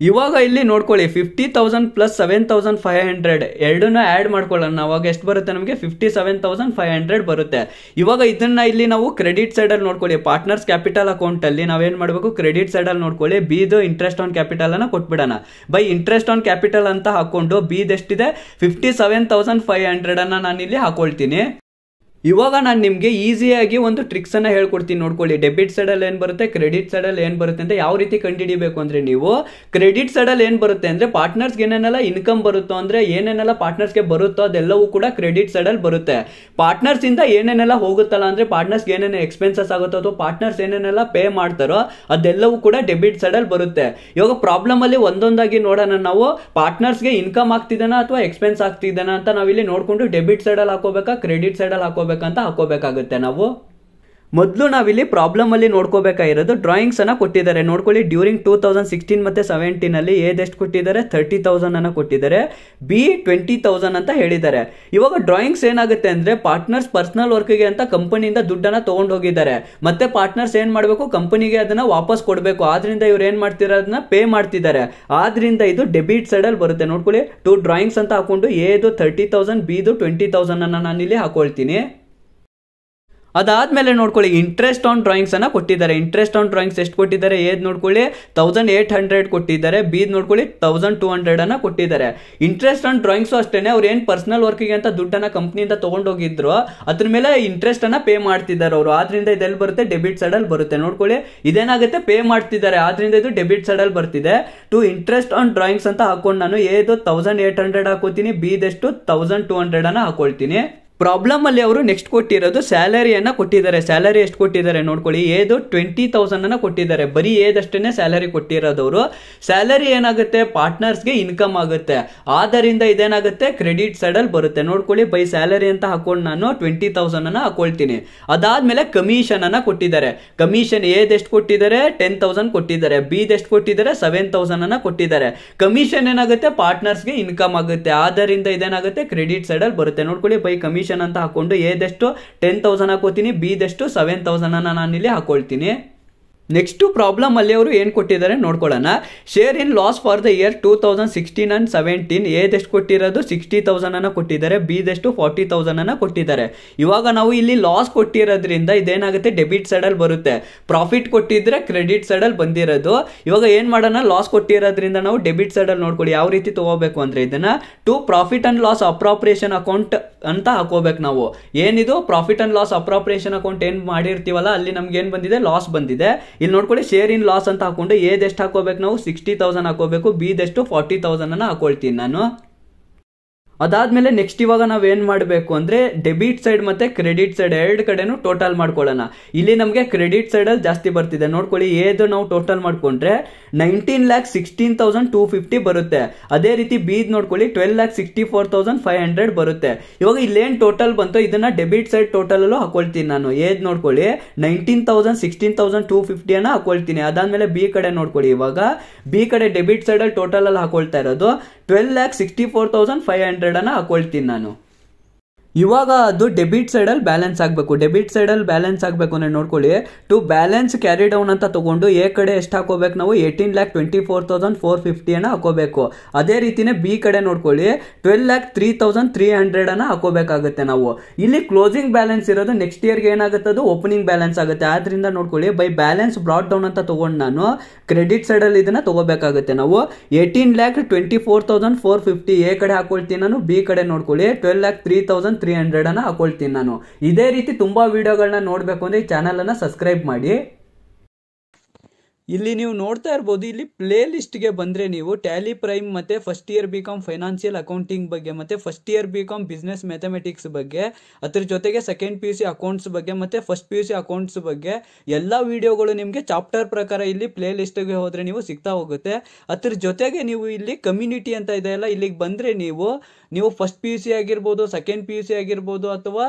ಇವಾಗ ಇಲ್ಲಿ ನೋಡ್ಕೊಳ್ಳಿ fifty thousand plus seven thousand five hundred ಎರಡನ್ನ ಆ್ಯಡ್ ಮಾಡ್ಕೊಳ್ಳೋಣ ಅವಾಗ ಎಷ್ಟು ಬರುತ್ತೆ ನಮಗೆ fifty seven thousand five hundred ಬರುತ್ತೆ ಇವಾಗ ಇದನ್ನ ಇಲ್ಲಿ ನಾವು ಕ್ರೆಡಿಟ್ ಸೈಡಲ್ಲಿ ನೋಡ್ಕೊಳ್ಳಿ ಪಾರ್ಟ್ನರ್ಸ್ ಕ್ಯಾಪಿಟಲ್ ಅಕೌಂಟಲ್ಲಿ ನಾವೇನು ಮಾಡಬೇಕು ಕ್ರೆಡಿಟ್ ಸೈಡಲ್ಲಿ ನೋಡ್ಕೊಳ್ಳಿ ಬೀದು ಇಂಟ್ರೆಸ್ಟ್ ಆನ್ ಕ್ಯಾಪಿಟಲನ್ನು ಕೊಟ್ಬಿಡೋಣ ಬೈ ಇಂಟ್ರೆಸ್ಟ್ ಆನ್ ಕ್ಯಾಪಿಟಲ್ ಅಂತ ಹಾಕೊಂಡು ಎಷ್ಟಿದೆ ಫಿಫ್ಟಿ ಸೆವೆನ್ ತೌಸಂಡ್ ಫೈವ್ ಹಂಡ್ರೆಡನ್ನು ಇಲ್ಲಿ ಹಾಕೊಳ್ತೀನಿ ಇವಾಗ ನಾನು ನಿಮಗೆ ಈಸಿಯಾಗಿ ಒಂದು ಟ್ರಿಕ್ಸನ್ನು ಹೇಳ್ಕೊಡ್ತೀನಿ ನೋಡ್ಕೊಳ್ಳಿ ಡೆಬಿಟ್ ಸೈಡಲ್ಲಿ ಏನು ಬರುತ್ತೆ ಕ್ರೆಡಿಟ್ ಸೈಡಲ್ಲಿ ಏನು ಬರುತ್ತೆ ಅಂತ ಯಾವ ರೀತಿ ಕಂಡುಹಿಡಿಬೇಕು ಅಂದರೆ ನೀವು ಕ್ರೆಡಿಟ್ ಸೈಡಲ್ಲಿ ಏನು ಬರುತ್ತೆ ಅಂದರೆ ಪಾರ್ಟ್ನರ್ಸ್ಗೆ ಏನೇನೆಲ್ಲ ಇನ್ಕಮ್ ಬರುತ್ತೋ ಅಂದರೆ ಏನೇನೆಲ್ಲ ಪಾರ್ಟ್ನರ್ಸ್ಗೆ ಬರುತ್ತೋ ಅದೆಲ್ಲವೂ ಕೂಡ ಕ್ರೆಡಿಟ್ ಸೈಡಲ್ಲಿ ಬರುತ್ತೆ ಪಾರ್ಟ್ನರ್ಸಿಂದ ಏನೇನೆಲ್ಲ ಹೋಗುತ್ತಲ್ಲ ಅಂದರೆ ಪಾರ್ಟ್ನರ್ಸ್ಗೆ ಏನೇನು ಎಕ್ಸ್ಪೆನ್ಸಸ್ ಆಗುತ್ತೋ ಅಥವಾ ಪಾರ್ಟ್ನರ್ಸ್ ಏನೇನೆಲ್ಲ ಪೇ ಮಾಡ್ತಾರೋ ಅದೆಲ್ಲವೂ ಕೂಡ ಡೆಬಿಟ್ ಸೈಡಲ್ಲಿ ಬರುತ್ತೆ ಇವಾಗ ಪ್ರಾಬ್ಲಮಲ್ಲಿ ಒಂದೊಂದಾಗಿ ನೋಡೋಣ ನಾವು ಪಾರ್ಟ್ನರ್ಸ್ಗೆ ಇನ್ಕಮ್ ಆಗ್ತಿದ್ದಾನ ಅಥವಾ ಎಕ್ಸ್ಪೆನ್ಸ್ ಆಗ್ತಿದ್ದಾನ ಅಂತ ನಾವಿಲ್ಲಿ ನೋಡಿಕೊಂಡು ಡೆಬಿಟ್ ಸೈಡಲ್ಲಿ ಹಾಕೋಬೇಕಾ ಕ್ರೆಡಿಟ್ ಸೈಡಲ್ಲಿ ಹಾಕೋಬೇಕು ಹಾಕೋಬೇಕಂತ ಹಾಕೋಬೇಕಾಗುತ್ತೆ ನಾವು ಮೊದಲು ನಾವಿಲ್ಲಿ ಪ್ರಾಬ್ಲಮಲ್ಲಿ ನೋಡ್ಕೋಬೇಕಾಗಿರೋದು ಡ್ರಾಯಿಂಗ್ಸನ್ನು ಕೊಟ್ಟಿದ್ದಾರೆ ನೋಡ್ಕೊಳ್ಳಿ ಡ್ಯೂರಿಂಗ್ ಟೂ ತೌಸಂಡ್ ಸಿಕ್ಸ್ಟೀನ್ ಮತ್ತು ಸೆವೆಂಟೀನಲ್ಲಿ ಏದೆಷ್ಟು ಕೊಟ್ಟಿದ್ದಾರೆ ತರ್ಟಿ ತೌಸಂಡನ್ನು ಕೊಟ್ಟಿದ್ದಾರೆ ಬಿ ಟ್ವೆಂಟಿ ತೌಸಂಡ್ ಅಂತ ಹೇಳಿದ್ದಾರೆ ಇವಾಗ ಡ್ರಾಯಿಂಗ್ಸ್ ಏನಾಗುತ್ತೆ ಅಂದರೆ ಪಾರ್ಟ್ನರ್ಸ್ ಪರ್ಸ್ನಲ್ ವರ್ಕ್ಗೆ ಅಂತ ಕಂಪನಿಯಿಂದ ದುಡ್ಡನ್ನು ತೊಗೊಂಡು ಹೋಗಿದ್ದಾರೆ ಮತ್ತೆ ಪಾರ್ಟ್ನರ್ಸ್ ಏನು ಮಾಡಬೇಕು ಕಂಪನಿಗೆ ಅದನ್ನು ವಾಪಸ್ ಕೊಡಬೇಕು ಆದ್ರಿಂದ ಇವ್ರು ಏನು ಮಾಡ್ತಿರೋ ಅದನ್ನ ಪೇ ಮಾಡ್ತಿದ್ದಾರೆ ಆದ್ರಿಂದ ಇದು ಡೆಬಿಟ್ ಸೈಡಲ್ಲಿ ಬರುತ್ತೆ ನೋಡ್ಕೊಳ್ಳಿ ಟೂ ಡ್ರಾಯಿಂಗ್ಸ್ ಅಂತ ಹಾಕೊಂಡು ಎದು ತರ್ಟಿ ತೌಸಂಡ್ ಬಿದು ಟ್ವೆಂಟಿ ನಾನು ಇಲ್ಲಿ ಹಾಕೊಳ್ತೀನಿ ಅದಾದಮೇಲೆ ನೋಡ್ಕೊಳ್ಳಿ ಇಂಟ್ರೆಸ್ಟ್ ಆನ್ ಡ್ರಾಯಿಂಗ್ಸನ್ನು ಕೊಟ್ಟಿದ್ದಾರೆ ಇಂಟ್ರೆಸ್ಟ್ ಆನ್ ಡ್ರಾಯಿಂಗ್ಸ್ ಎಷ್ಟು ಕೊಟ್ಟಿದ್ದಾರೆ ಏದ್ ನೋಡ್ಕೊಳ್ಳಿ ತೌಸಂಡ್ ಏಟ್ ಹಂಡ್ರೆಡ್ ಕೊಟ್ಟಿದ್ದಾರೆ ಬೀದ್ ನೋಡ್ಕೊಳ್ಳಿ ತೌಸಂಡ್ ಟೂ ಹಂಡ್ರೆಡನ್ನು ಕೊಟ್ಟಿದ್ದಾರೆ ಇಂಟ್ರೆಸ್ಟ್ ಆನ್ ಡ್ರಾಯಿಂಗ್ಸು ಅಷ್ಟೇ ಅವ್ರು ಏನು ಪರ್ಸನಲ್ ವರ್ಕಿಗೆ ಅಂತ ದುಡ್ಡನ್ನು ಕಂಪ್ನಿಯಿಂದ ತೊಗೊಂಡೋಗಿದ್ರು ಅದ್ರ ಮೇಲೆ ಇಂಟ್ರೆಸ್ಟನ್ನು ಪೇ ಮಾಡ್ತಿದ್ದಾರೆ ಅವರು ಆದ್ರಿಂದ ಇದೆಲ್ಲಿ ಬರುತ್ತೆ ಡೆಬಿಟ್ ಸೈಡಲ್ಲಿ ಬರುತ್ತೆ ನೋಡ್ಕೊಳ್ಳಿ ಇದೇನಾಗುತ್ತೆ ಪೇ ಮಾಡ್ತಿದ್ದಾರೆ ಆದ್ರಿಂದ ಇದು ಡೆಬಿಟ್ ಸೈಡಲ್ಲಿ ಬರ್ತಿದೆ ಟು ಇಂಟ್ರೆಸ್ಟ್ ಆನ್ ಡ್ರಾಯಿಂಗ್ಸ್ ಅಂತ ಹಾಕೊಂಡು ನಾನು ಏದು ತೌಸಂಡ್ ಏಟ್ ಹಂಡ್ರೆಡ್ ಹಾಕೋತೀನಿ ಬೀದೆಷ್ಟು ತೌಸಂಡ್ ಟೂ ಹಂಡ್ರೆಡನ್ನು ಹಾಕೊಳ್ತೀನಿ ಅಲ್ಲಿ ಅವರು ನೆಕ್ಸ್ಟ್ ಕೊಟ್ಟಿರೋದು ಸ್ಯಾಲರಿಯನ್ನು ಕೊಟ್ಟಿದ್ದಾರೆ ಸ್ಯಾಲರಿ ಎಷ್ಟು ಕೊಟ್ಟಿದ್ದಾರೆ ನೋಡ್ಕೊಳ್ಳಿ ಏದು ಟ್ವೆಂಟಿ ಅನ್ನ ಕೊಟ್ಟಿದ್ದಾರೆ ಬರೀ ಏದಷ್ಟೇ ಸ್ಯಾಲರಿ ಕೊಟ್ಟಿರೋದವರು ಸ್ಯಾಲರಿ ಏನಾಗುತ್ತೆ ಪಾರ್ಟ್ನರ್ಸ್ಗೆ ಇನ್ಕಮ್ ಆಗುತ್ತೆ ಆದ್ದರಿಂದ ಇದೇನಾಗುತ್ತೆ ಕ್ರೆಡಿಟ್ ಸೈಡಲ್ಲಿ ಬರುತ್ತೆ ನೋಡ್ಕೊಳ್ಳಿ ಬೈ ಸ್ಯಾಲರಿ ಅಂತ ಹಾಕೊಂಡು ನಾನು ಟ್ವೆಂಟಿ ಅನ್ನ ಹಾಕೊಳ್ತೀನಿ ಅದಾದಮೇಲೆ ಅನ್ನ ಕೊಟ್ಟಿದ್ದಾರೆ ಕಮಿಷನ್ ಏದೆಷ್ಟು ಕೊಟ್ಟಿದ್ದಾರೆ ಟೆನ್ ತೌಸಂಡ್ ಕೊಟ್ಟಿದ್ದಾರೆ ಬಿದೆಷ್ಟು ಕೊಟ್ಟಿದ್ದಾರೆ ಸೆವೆನ್ ಅನ್ನ ಕೊಟ್ಟಿದ್ದಾರೆ ಕಮಿಷನ್ ಏನಾಗುತ್ತೆ ಪಾರ್ಟ್ನರ್ಸ್ಗೆ ಇನ್ಕಮ್ ಆಗುತ್ತೆ ಆದ್ದರಿಂದ ಇದೇನಾಗುತ್ತೆ ಕ್ರೆಡಿಟ್ ಸೈಡಲ್ಲಿ ಬರುತ್ತೆ ನೋಡ್ಕೊಳ್ಳಿ ಬೈ ಕಮಿಷನ್ ಕಂಡೀಷನ್ ಅಂತ ಹಾಕೊಂಡು ಎದಷ್ಟು ಟೆನ್ ತೌಸಂಡ್ ಹಾಕೋತೀನಿ ಬಿದಷ್ಟು ಸೆವೆನ್ ತೌಸಂಡನ್ನು ಇಲ್ಲಿ ಹಾಕೊಳ್ತೀನಿ ನೆಕ್ಸ್ಟು ಪ್ರಾಬ್ಲಮ್ ಅಲ್ಲಿ ಅವರು ಏನು ಕೊಟ್ಟಿದ್ದಾರೆ ನೋಡ್ಕೊಳ್ಳೋಣ share in loss for the year two thousand sixteen and seventeen ಎದೆಷ್ಟು ಕೊಟ್ಟಿರೋದು ಸಿಕ್ಸ್ಟಿ ತೌಸಂಡನ್ನು ಕೊಟ್ಟಿದ್ದಾರೆ ಬಿದೆಷ್ಟು ಫಾರ್ಟಿ ತೌಸಂಡನ್ನು ಕೊಟ್ಟಿದ್ದಾರೆ ಇವಾಗ ನಾವು ಇಲ್ಲಿ ಲಾಸ್ ಕೊಟ್ಟಿರೋದ್ರಿಂದ ಇದೇನಾಗುತ್ತೆ ಡೆಬಿಟ್ ಸೈಡಲ್ಲಿ ಬರುತ್ತೆ ಪ್ರಾಫಿಟ್ ಕೊಟ್ಟಿದ್ರೆ ಕ್ರೆಡಿಟ್ ಸೈಡಲ್ಲಿ ಬಂದಿರೋದು ಇವಾಗ ಏನು ಮಾಡೋಣ ಲಾಸ್ ಕೊಟ್ಟಿರೋದ್ರಿಂದ ನಾವು ಡೆಬಿಟ್ ಸೈಡಲ್ಲಿ ನೋಡ್ಕೊಳ್ಳಿ ಯಾವ ರೀತಿ ತೊಗೋಬೇಕು ಅಂದರೆ ಇದನ್ನು to profit and loss appropriation account ಅಂತ ಹಾಕೋಬೇಕು ನಾವು ಏನಿದು profit and loss appropriation account ಏನು ಮಾಡಿರ್ತೀವಲ್ಲ ಅಲ್ಲಿ ನಮ್ಗೆ ಏನು ಬಂದಿದೆ ಲಾಸ್ ಬಂದಿದೆ ಇಲ್ಲಿ ನೋಡ್ಕೊಳ್ಳಿ ಶೇರ್ ಇನ್ ಲಾಸ್ ಅಂತ ಹಾಕೊಂಡು ಎದೆಷ್ಟು ಹಾಕೋಬೇಕು ನಾವು ಸಿಕ್ಸ್ಟಿ ತೌಸಂಡ್ ಹಾಕೋಬೇಕು ಬಿದೆಷ್ಟು ಫಾರ್ಟಿ ಅನ್ನ ಹಾಕೊಳ್ತೀನಿ ನಾನು ಅದಾದ್ಮೇಲೆ ನೆಕ್ಸ್ಟ್ ಇವಾಗ ನಾವು ಏನು ಮಾಡಬೇಕು ಅಂದ್ರೆ ಡೆಬಿಟ್ ಸೈಡ್ ಮತ್ತೆ ಕ್ರೆಡಿಟ್ ಸೈಡ್ ಎರಡು ಕಡೆನೂ ಟೋಟಲ್ ಮಾಡ್ಕೊಳ್ಳೋಣ ಇಲ್ಲಿ ನಮಗೆ ಕ್ರೆಡಿಟ್ ಸೈಡಲ್ಲಿ ಜಾಸ್ತಿ ಬರ್ತಿದೆ ನೋಡ್ಕೊಳ್ಳಿ ಏದು ನಾವು ಟೋಟಲ್ ಮಾಡ್ಕೊಂಡ್ರೆ nineteen lakh sixteen thousand two fifty ಬರುತ್ತೆ ಅದೇ ರೀತಿ ಬೀದ್ ನೋಡ್ಕೊಳ್ಳಿ twelve lakh sixty four thousand five hundred ಬರುತ್ತೆ ಇವಾಗ ಇಲ್ಲೇನು ಟೋಟಲ್ ಬಂತು ಇದನ್ನ ಡೆಬಿಟ್ ಸೈಡ್ ಟೋಟಲಲ್ಲೂ ಹಾಕೊಳ್ತೀನಿ ನಾನು ಏದ್ ನೋಡ್ಕೊಳ್ಳಿ nineteen thousand sixteen thousand two ಫಿಫ್ಟಿಯನ್ನು ಹಾಕೊಳ್ತೀನಿ ಅದಾದ್ಮೇಲೆ ಬಿ ಕಡೆ ನೋಡ್ಕೊಳ್ಳಿ ಇವಾಗ ಬಿ ಕಡೆ ಡೆಬಿಟ್ ಸೈಡಲ್ಲಿ ಟೋಟಲಲ್ಲಿ ಹಾಕೊಳ್ತಾ ಇರೋದು twelve lakh sixty four thousand five ಹಂಡ್ರೆಡನ್ನು ಹಾಕೊಳ್ತೀನಿ ನಾನು ಇವಾಗ ಅದು ಡೆಬಿಟ್ ಸೈಡಲ್ಲಿ ಬ್ಯಾಲೆನ್ಸ್ ಆಗಬೇಕು ಡೆಬಿಟ್ ಸೈಡಲ್ಲಿ ಬ್ಯಾಲೆನ್ಸ್ ಆಗಬೇಕು ಅಂದರೆ ನೋಡ್ಕೊಳ್ಳಿ ಟು ಬ್ಯಾಲೆನ್ಸ್ ಕ್ಯಾರಿ ಡೌನ್ ಅಂತ ತೊಗೊಂಡು ಎ ಕಡೆ ಎಷ್ಟು ಹಾಕೋಬೇಕು ನಾವು eighteen lakh twenty four thousand four ಫಿಫ್ಟಿಯನ್ನು ಹಾಕೋಬೇಕು ಅದೇ ರೀತಿನೇ ಬಿ ಕಡೆ ನೋಡ್ಕೊಳ್ಳಿ twelve lakh three thousand three ಹಂಡ್ರೆಡನ್ನು ಹಾಕೋಬೇಕಾಗುತ್ತೆ ನಾವು ಇಲ್ಲಿ ಕ್ಲೋಸಿಂಗ್ ಬ್ಯಾಲೆನ್ಸ್ ಇರೋದು ನೆಕ್ಸ್ಟ್ ಇಯರ್ಗೆ ಏನಾಗುತ್ತೆ ಅದು ಓಪನಿಂಗ್ ಬ್ಯಾಲೆನ್ಸ್ ಆಗುತ್ತೆ ಆದ್ದರಿಂದ ನೋಡ್ಕೊಳ್ಳಿ ಬೈ ಬ್ಯಾಲೆನ್ಸ್ ಬ್ರಾಡ್ ಡೌನ್ ಅಂತ ತೊಗೊಂಡು ನಾನು ಕ್ರೆಡಿಟ್ ಸೈಡಲ್ಲಿ ಇದನ್ನು ತೊಗೋಬೇಕಾಗುತ್ತೆ ನಾವು eighteen lakh twenty four thousand four fifty A ಕಡೆ ಹಾಕೊಳ್ತೀನಿ ನಾನು ಬಿ ಕಡೆ ನೋಡ್ಕೊಳ್ಳಿ twelve lakh three thousand three ಅನ್ನ ಹಾಕೊಳ್ತೀನಿ ನಾನು ಇದೇ ರೀತಿ ತುಂಬಾ ವಿಡಿಯೋಗಳನ್ನ ನೋಡಬೇಕು ಅಂದ್ರೆ ಈ ಅನ್ನ ಸಬ್ಸ್ಕ್ರೈಬ್ ಮಾಡಿ ಇಲ್ಲಿ ನೀವು ನೋಡ್ತಾ ಇರ್ಬೋದು ಇಲ್ಲಿ ಪ್ಲೇ ಲಿಸ್ಟ್ಗೆ ಬಂದರೆ ನೀವು ಟ್ಯಾಲಿ ಪ್ರೈಮ್ ಮತ್ತು first year B com financial accounting ಬಗ್ಗೆ ಮತ್ತು first year B com business mathematics ಬಗ್ಗೆ ಅದ್ರ ಜೊತೆಗೆ second P U C accounts ಬಗ್ಗೆ ಮತ್ತು first P U C accounts ಬಗ್ಗೆ ಎಲ್ಲ ವಿಡಿಯೋಗಳು ನಿಮಗೆ ಚಾಪ್ಟರ್ ಪ್ರಕಾರ ಇಲ್ಲಿ ಪ್ಲೇ ಲಿಸ್ಟ್ಗೆ ಹೋದರೆ ನೀವು ಸಿಗ್ತಾ ಹೋಗುತ್ತೆ ಅದ್ರ ಜೊತೆಗೆ ನೀವು ಇಲ್ಲಿ ಕಮ್ಯುನಿಟಿ ಅಂತ ಇದೆಯಲ್ಲ ಇಲ್ಲಿಗೆ ಬಂದರೆ ನೀವು ನೀವು ಫಸ್ಟ್ ಪಿ ಯು ಸಿ ಆಗಿರ್ಬೋದು ಸೆಕೆಂಡ್ ಪಿ ಯು ಸಿ ಆಗಿರ್ಬೋದು ಅಥವಾ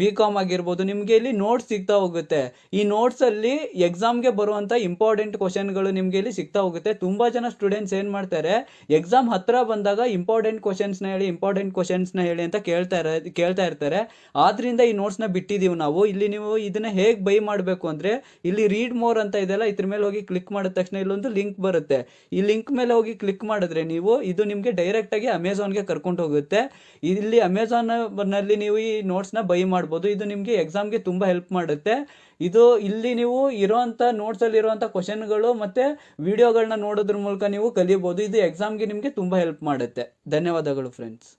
ಬಿ ಕಾಮ್ ಆಗಿರ್ಬೋದು ನಿಮಗೆ ಇಲ್ಲಿ ನೋಟ್ಸ್ ಸಿಗ್ತಾ ಹೋಗುತ್ತೆ ಈ ನೋಟ್ಸಲ್ಲಿ ಎಕ್ಸಾಮ್ಗೆ ಬರುವಂಥ ಇಂಪಾರ್ಟೆಂಟ್ ಇಂಪಾರ್ಟೆಂಟ್ ಗಳು ನಿಮಗೆ ಇಲ್ಲಿ ಸಿಗ್ತಾ ಹೋಗುತ್ತೆ ತುಂಬ ಜನ ಸ್ಟೂಡೆಂಟ್ಸ್ ಏನು ಮಾಡ್ತಾರೆ ಎಕ್ಸಾಮ್ ಹತ್ತಿರ ಬಂದಾಗ ಇಂಪಾರ್ಟೆಂಟ್ ಕ್ವಶನ್ಸ್ನ ಹೇಳಿ ಇಂಪಾರ್ಟೆಂಟ್ ಕ್ವಶನ್ಸ್ನ ಹೇಳಿ ಅಂತ ಕೇಳ್ತಾ ಇರ ಕೇಳ್ತಾ ಇರ್ತಾರೆ ಆದ್ರಿಂದ ಈ ನೋಟ್ಸ್ನ ಬಿಟ್ಟಿದ್ದೀವಿ ನಾವು ಇಲ್ಲಿ ನೀವು ಇದನ್ನ ಹೇಗೆ ಬೈ ಮಾಡಬೇಕು ಅಂದರೆ ಇಲ್ಲಿ ರೀಡ್ ಮೋರ್ ಅಂತ ಇದೆಲ್ಲ ಇದ್ರ ಮೇಲೆ ಹೋಗಿ ಕ್ಲಿಕ್ ಮಾಡಿದ ತಕ್ಷಣ ಇಲ್ಲೊಂದು ಲಿಂಕ್ ಬರುತ್ತೆ ಈ ಲಿಂಕ್ ಮೇಲೆ ಹೋಗಿ ಕ್ಲಿಕ್ ಮಾಡಿದ್ರೆ ನೀವು ಇದು ನಿಮಗೆ ಡೈರೆಕ್ಟಾಗಿ ಅಮೆಝಾನ್ಗೆ ಕರ್ಕೊಂಡು ಹೋಗುತ್ತೆ ಇಲ್ಲಿ ಅಮೆಝಾನ್ ನಲ್ಲಿ ನೀವು ಈ ನ ಬೈ ಮಾಡ್ಬೋದು ಇದು ನಿಮಗೆ ಎಕ್ಸಾಮ್ಗೆ ತುಂಬ ಹೆಲ್ಪ್ ಮಾಡುತ್ತೆ ಇದು ಇಲ್ಲಿ ನೀವು ನೋಟ್ಸ್ ಅಲ್ಲಿ ನೋಟ್ಸಲ್ಲಿ ಕ್ವಶನ್ ಗಳು ಮತ್ತೆ ವಿಡಿಯೋಗಳನ್ನ ನೋಡೋದ್ರ ಮೂಲಕ ನೀವು ಕಲಿಯಬಹುದು ಇದು ಎಕ್ಸಾಮ್ ಗೆ ನಿಮಗೆ ತುಂಬಾ ಹೆಲ್ಪ್ ಮಾಡುತ್ತೆ ಧನ್ಯವಾದಗಳು ಫ್ರೆಂಡ್ಸ್